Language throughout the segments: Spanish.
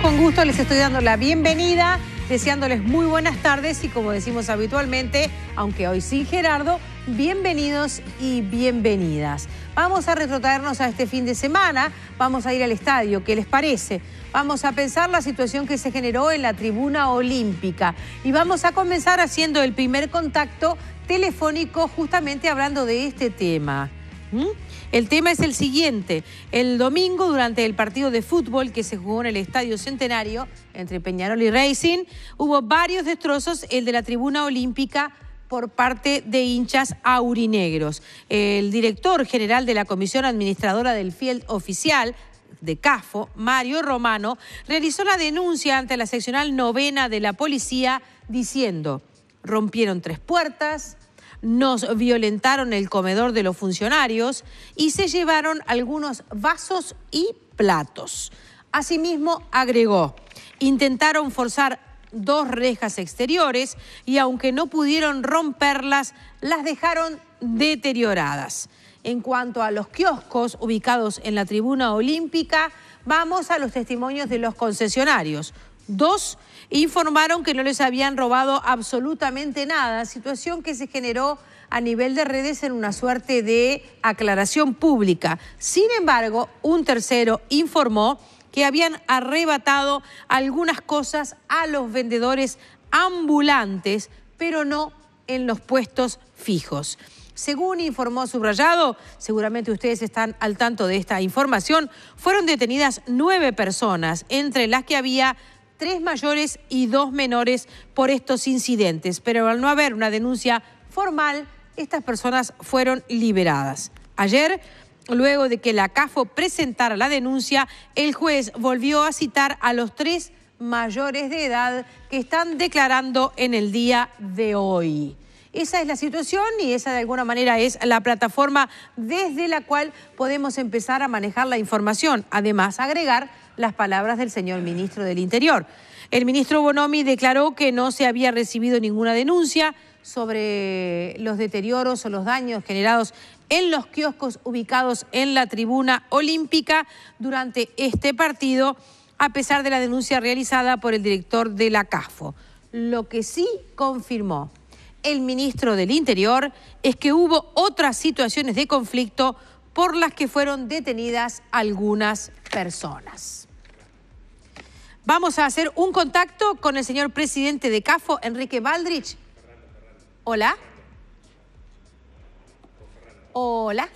con gusto les estoy dando la bienvenida, deseándoles muy buenas tardes y como decimos habitualmente, aunque hoy sin Gerardo, bienvenidos y bienvenidas. Vamos a retrotraernos a este fin de semana, vamos a ir al estadio, ¿qué les parece? Vamos a pensar la situación que se generó en la tribuna olímpica y vamos a comenzar haciendo el primer contacto telefónico justamente hablando de este tema. ¿Mm? El tema es el siguiente. El domingo, durante el partido de fútbol que se jugó en el Estadio Centenario entre Peñarol y Racing, hubo varios destrozos, el de la tribuna olímpica por parte de hinchas aurinegros. El director general de la Comisión Administradora del Field Oficial, de CAFO, Mario Romano, realizó la denuncia ante la seccional novena de la policía diciendo, rompieron tres puertas, nos violentaron el comedor de los funcionarios y se llevaron algunos vasos y platos. Asimismo, agregó, intentaron forzar dos rejas exteriores y aunque no pudieron romperlas, las dejaron deterioradas. En cuanto a los kioscos ubicados en la tribuna olímpica, vamos a los testimonios de los concesionarios. Dos informaron que no les habían robado absolutamente nada, situación que se generó a nivel de redes en una suerte de aclaración pública. Sin embargo, un tercero informó que habían arrebatado algunas cosas a los vendedores ambulantes, pero no en los puestos fijos. Según informó Subrayado, seguramente ustedes están al tanto de esta información, fueron detenidas nueve personas, entre las que había tres mayores y dos menores por estos incidentes, pero al no haber una denuncia formal, estas personas fueron liberadas. Ayer, luego de que la CAFO presentara la denuncia, el juez volvió a citar a los tres mayores de edad que están declarando en el día de hoy. Esa es la situación y esa de alguna manera es la plataforma desde la cual podemos empezar a manejar la información. Además, agregar las palabras del señor ministro del Interior. El ministro Bonomi declaró que no se había recibido ninguna denuncia sobre los deterioros o los daños generados en los kioscos ubicados en la tribuna olímpica durante este partido, a pesar de la denuncia realizada por el director de la CAFO. Lo que sí confirmó el ministro del Interior es que hubo otras situaciones de conflicto por las que fueron detenidas algunas personas. Vamos a hacer un contacto con el señor presidente de CAFO, Enrique Baldrich. Hola. Hola.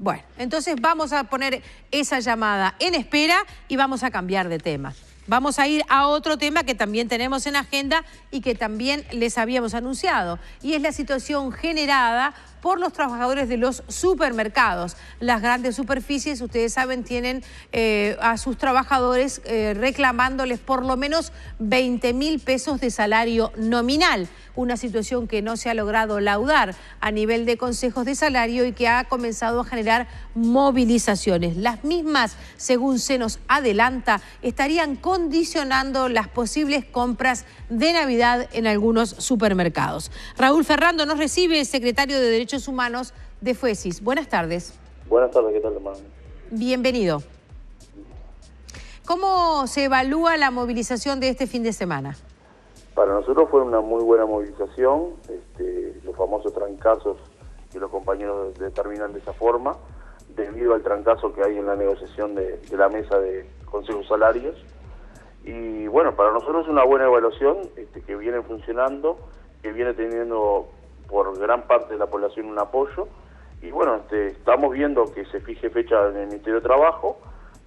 Bueno, entonces vamos a poner esa llamada en espera y vamos a cambiar de tema. Vamos a ir a otro tema que también tenemos en agenda y que también les habíamos anunciado, y es la situación generada por los trabajadores de los supermercados. Las grandes superficies, ustedes saben, tienen eh, a sus trabajadores eh, reclamándoles por lo menos 20 mil pesos de salario nominal, una situación que no se ha logrado laudar a nivel de consejos de salario y que ha comenzado a generar movilizaciones. Las mismas, según se nos adelanta, estarían con condicionando las posibles compras de Navidad en algunos supermercados. Raúl Ferrando nos recibe, secretario de Derechos Humanos de FUESIS. Buenas tardes. Buenas tardes, ¿qué tal, hermano? Bienvenido. ¿Cómo se evalúa la movilización de este fin de semana? Para nosotros fue una muy buena movilización, este, los famosos trancazos que los compañeros determinan de esa forma, debido al trancazo que hay en la negociación de la mesa de consejos salarios, y bueno, para nosotros es una buena evaluación este, que viene funcionando, que viene teniendo por gran parte de la población un apoyo. Y bueno, este, estamos viendo que se fije fecha en el Ministerio de Trabajo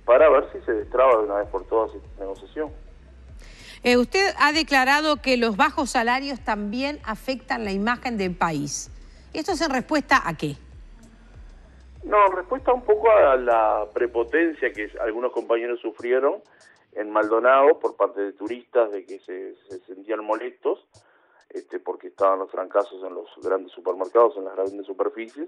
para ver si se destraba de una vez por todas esta negociación. Eh, usted ha declarado que los bajos salarios también afectan la imagen del país. ¿Esto es en respuesta a qué? No, en respuesta un poco a la prepotencia que algunos compañeros sufrieron en Maldonado por parte de turistas de que se, sentían molestos este, porque estaban los francazos en los grandes supermercados, en las grandes superficies,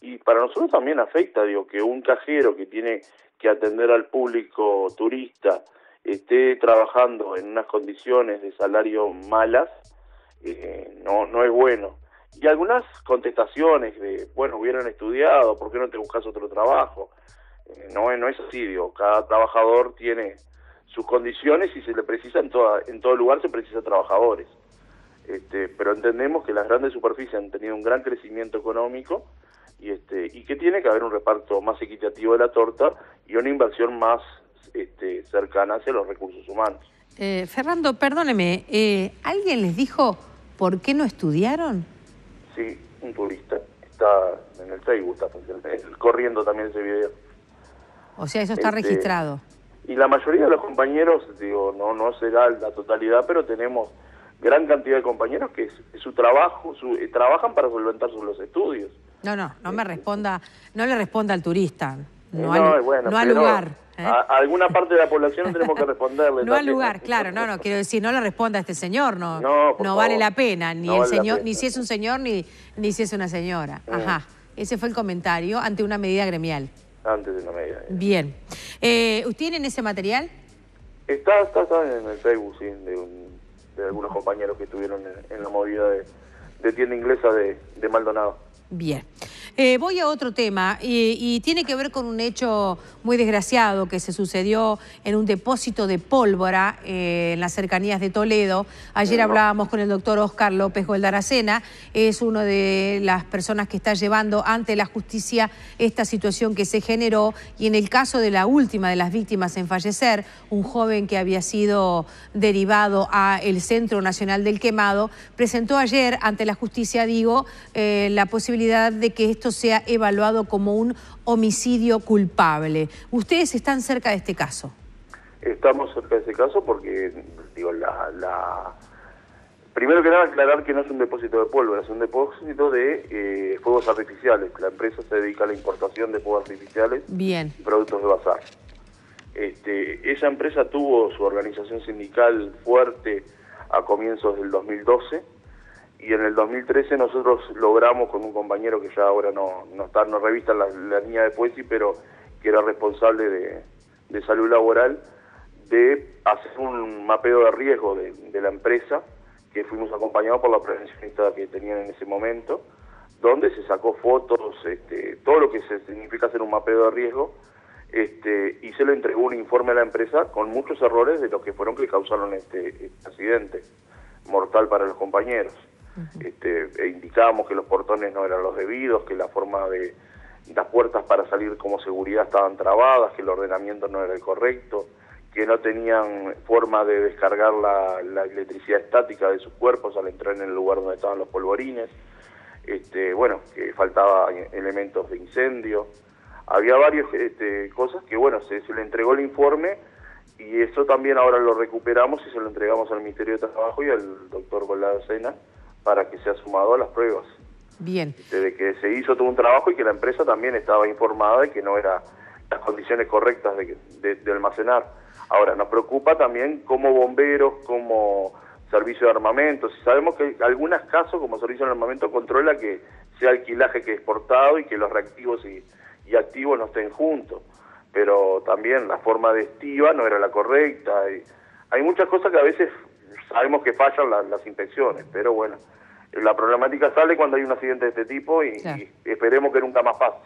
y para nosotros también afecta, digo, que un cajero que tiene que atender al público turista esté trabajando en unas condiciones de salario malas, eh, no, no es bueno. Y algunas contestaciones de, bueno, hubieran estudiado, ¿por qué no te buscas otro trabajo? Eh, no, no es así, digo, cada trabajador tiene sus condiciones y se le precisa en, toda, en todo lugar, se precisa trabajadores. Este, pero entendemos que las grandes superficies han tenido un gran crecimiento económico y, este, y que tiene que haber un reparto más equitativo de la torta y una inversión más este, cercana hacia los recursos humanos. Eh, Fernando, perdóneme, eh, ¿alguien les dijo por qué no estudiaron? Sí, un turista. Está en el Facebook, está corriendo también ese video. O sea, eso está este, registrado y la mayoría de los compañeros, digo, no, no será la totalidad, pero tenemos gran cantidad de compañeros que su trabajo, eh, trabajan para solventar los estudios. No, no, no me responda, no le responda al turista, no, al, lugar. ¿eh? A, alguna parte de la población tenemos que responderle. no al lugar, claro, no, no, quiero decir, no le responda a este señor, no, no, vale la pena, ni el señor, ni si es un señor, ni, ni si es una señora. Eh. Ajá. Ese fue el comentario ante una medida gremial antes de la media. ¿eh? Bien. Eh, ¿Tienen ese material? Está, está, en el Facebook, sí, de, algunos compañeros que estuvieron en, la movida de, tienda inglesa de Maldonado. Bien. Eh, voy a otro tema y, tiene que ver con un hecho muy desgraciado que se sucedió en un depósito de pólvora eh, en las cercanías de Toledo. Ayer hablábamos con el doctor Oscar López Goldaracena, es una de las personas que está llevando ante la justicia esta situación que se generó y en el caso de la última de las víctimas en fallecer, un joven que había sido derivado al Centro Nacional del Quemado, presentó ayer ante la justicia, digo, eh, la posibilidad de que esto sea evaluado como un homicidio culpable. Ustedes están cerca de este caso. Estamos cerca de ese caso porque, digo, la, Primero que nada, aclarar que no es un depósito de pólvora, es un depósito de eh, fuegos artificiales. La empresa se dedica a la importación de fuegos artificiales y productos de bazar. Este, esa empresa tuvo su organización sindical fuerte a comienzos del 2012 y en el 2013 nosotros logramos con un compañero que ya ahora no, está, no revista la, línea de Poesi, pero que era responsable de, salud laboral, de hacer un mapeo de riesgo de, la empresa, que fuimos acompañados por la prevencionista que tenían en ese momento, donde se sacó fotos, este, todo lo que se significa hacer un mapeo de riesgo, este, y se le entregó un informe a la empresa con muchos errores de los que fueron que causaron este, este accidente mortal para los compañeros. Este, e indicábamos que los portones no eran los debidos, que la forma de las puertas para salir como seguridad estaban trabadas, que el ordenamiento no era el correcto, que no tenían forma de descargar la, electricidad estática de sus cuerpos al entrar en el lugar donde estaban los polvorines, este, bueno, que faltaba e-, elementos de incendio, había varias este, cosas que, bueno, se, le entregó el informe y eso también ahora lo recuperamos y se lo entregamos al Ministerio de Trabajo y al doctor Colado para que sea sumado a las pruebas. Bien. De que se hizo todo un trabajo y que la empresa también estaba informada de que no eran las condiciones correctas de, almacenar. Ahora, nos preocupa también como bomberos, como servicio de armamento. Si sabemos que algunos casos, como servicio de armamento, controla que sea alquilaje que exportado y que los reactivos y, y activos no estén juntos. Pero también la forma de estiva no era la correcta. Y hay muchas cosas que a veces sabemos que fallan las inspecciones, pero bueno, la problemática sale cuando hay un accidente de este tipo y, esperemos que nunca más pase.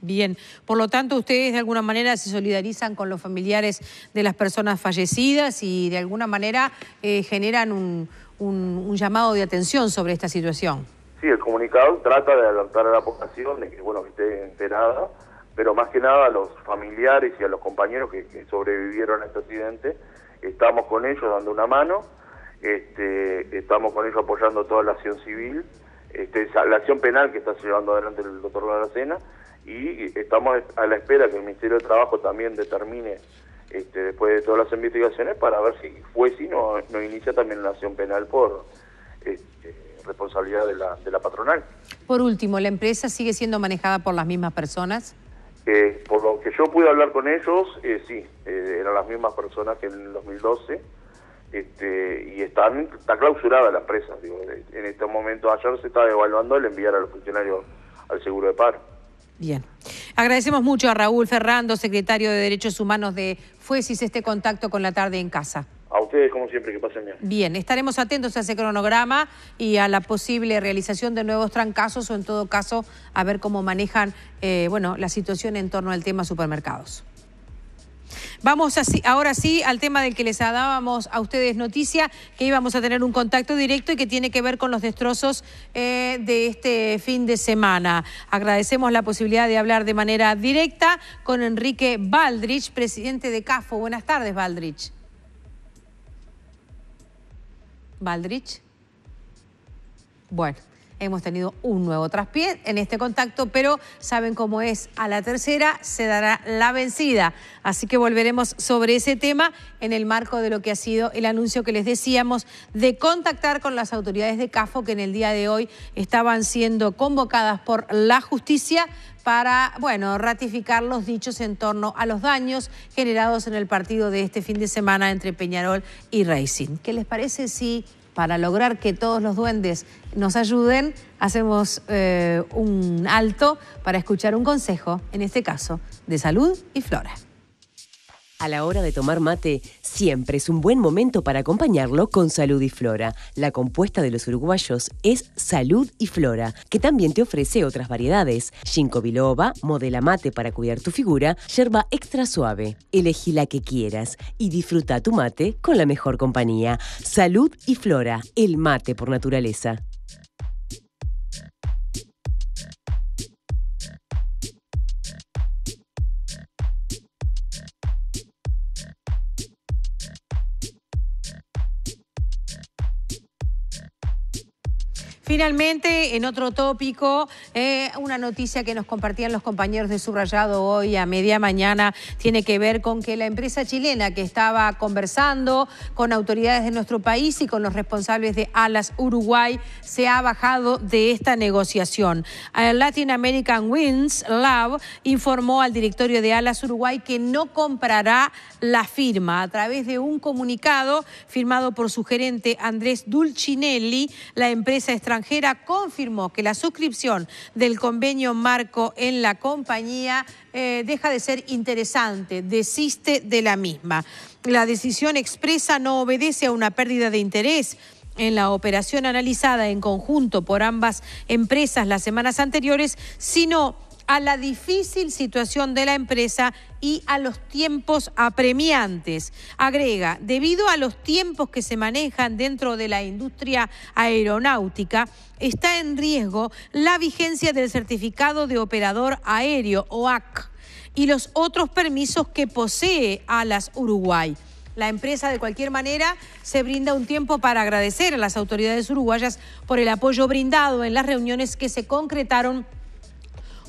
Bien, por lo tanto ustedes de alguna manera se solidarizan con los familiares de las personas fallecidas y de alguna manera eh, generan un, llamado de atención sobre esta situación. Sí, el comunicado trata de alertar a la población de que bueno que esté enterada, pero más que nada a los familiares y a los compañeros que, que sobrevivieron a este accidente, estamos con ellos dando una mano este, estamos con ellos apoyando toda la acción civil, este, la acción penal que está llevando adelante el doctor Laracena, y estamos a la espera que el Ministerio de Trabajo también determine, este, después de todas las investigaciones, para ver si fue si no, no inicia también la acción penal por este, responsabilidad de la, patronal. Por último, ¿la empresa sigue siendo manejada por las mismas personas? Eh, por lo que yo pude hablar con ellos, eh, sí, eh, eran las mismas personas que en el 2012. Este, y están, está clausurada la empresa. en este momento ayer se estaba evaluando el enviar a los funcionarios al seguro de paro. Bien. Agradecemos mucho a Raúl Ferrando, secretario de Derechos Humanos de FUESIS, este contacto con la tarde en casa. A ustedes, como siempre, que pasen bien. Bien, estaremos atentos a ese cronograma y a la posible realización de nuevos trancazos o, en todo caso, a ver cómo manejan eh, bueno, la situación en torno al tema supermercados. Vamos ahora sí al tema del que les dábamos a ustedes noticia, que íbamos a tener un contacto directo y que tiene que ver con los destrozos eh, de este fin de semana. Agradecemos la posibilidad de hablar de manera directa con Enrique Baldrich, presidente de CAFO. Buenas tardes, Baldrich. Baldrich. Bueno hemos tenido un nuevo traspié en este contacto, pero saben cómo es, a la tercera se dará la vencida. Así que volveremos sobre ese tema en el marco de lo que ha sido el anuncio que les decíamos de contactar con las autoridades de CAFO que en el día de hoy estaban siendo convocadas por la justicia para, bueno, ratificar los dichos en torno a los daños generados en el partido de este fin de semana entre Peñarol y Racing. ¿Qué les parece si para lograr que todos los duendes nos ayuden, hacemos eh, un alto para escuchar un consejo, en este caso, de salud y flora. A la hora de tomar mate, siempre es un buen momento para acompañarlo con Salud y Flora. La compuesta de los uruguayos es Salud y Flora, que también te ofrece otras variedades. Ginkgo biloba, modela mate para cuidar tu figura, yerba extra suave. Elegí la que quieras y disfruta tu mate con la mejor compañía. Salud y Flora, el mate por naturaleza. Finalmente, en otro tópico, eh, una noticia que nos compartían los compañeros de Subrayado hoy a media mañana tiene que ver con que la empresa chilena que estaba conversando con autoridades de nuestro país y con los responsables de Alas Uruguay se ha bajado de esta negociación. Eh, Latin American Winds Lab informó al directorio de Alas Uruguay que no comprará la firma. A través de un comunicado firmado por su gerente Andrés Dulcinelli, la empresa extranjera extranjera confirmó que la suscripción del convenio marco en la compañía eh, deja de ser interesante, desiste de la misma. La decisión expresa no obedece a una pérdida de interés en la operación analizada en conjunto por ambas empresas las semanas anteriores, sino a la difícil situación de la empresa y a los tiempos apremiantes. Agrega, debido a los tiempos que se manejan dentro de la industria aeronáutica, está en riesgo la vigencia del certificado de operador aéreo, OAC, y los otros permisos que posee Alas Uruguay la empresa de cualquier manera se brinda un tiempo para agradecer a las autoridades uruguayas por el apoyo brindado en las reuniones que se concretaron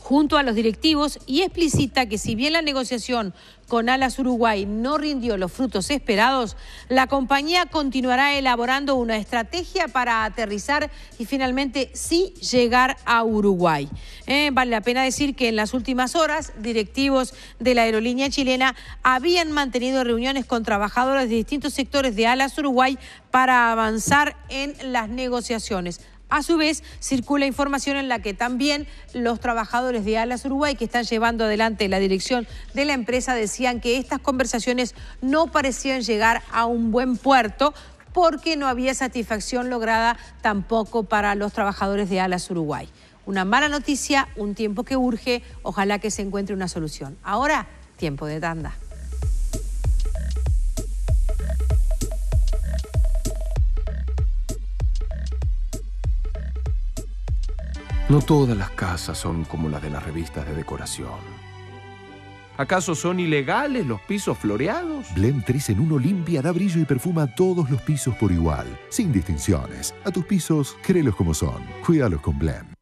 junto a los directivos y explicita que si bien la negociación con Alas Uruguay no rindió los frutos esperados, la compañía continuará elaborando una estrategia para aterrizar y finalmente sí llegar a Uruguay. Eh, vale la pena decir que en las últimas horas directivos de la aerolínea chilena habían mantenido reuniones con trabajadores de distintos sectores de Alas Uruguay para avanzar en las negociaciones. A su vez, circula información en la que también los trabajadores de Alas Uruguay que están llevando adelante la dirección de la empresa decían que estas conversaciones no parecían llegar a un buen puerto porque no había satisfacción lograda tampoco para los trabajadores de Alas Uruguay. Una mala noticia, un tiempo que urge, ojalá que se encuentre una solución. Ahora, tiempo de tanda. No todas las casas son como las de las revistas de decoración. ¿Acaso son ilegales los pisos floreados? Blend 3 en 1 limpia, da brillo y perfuma todos los pisos por igual, sin distinciones. A tus pisos, créelos como son. Cuídalos con Blend.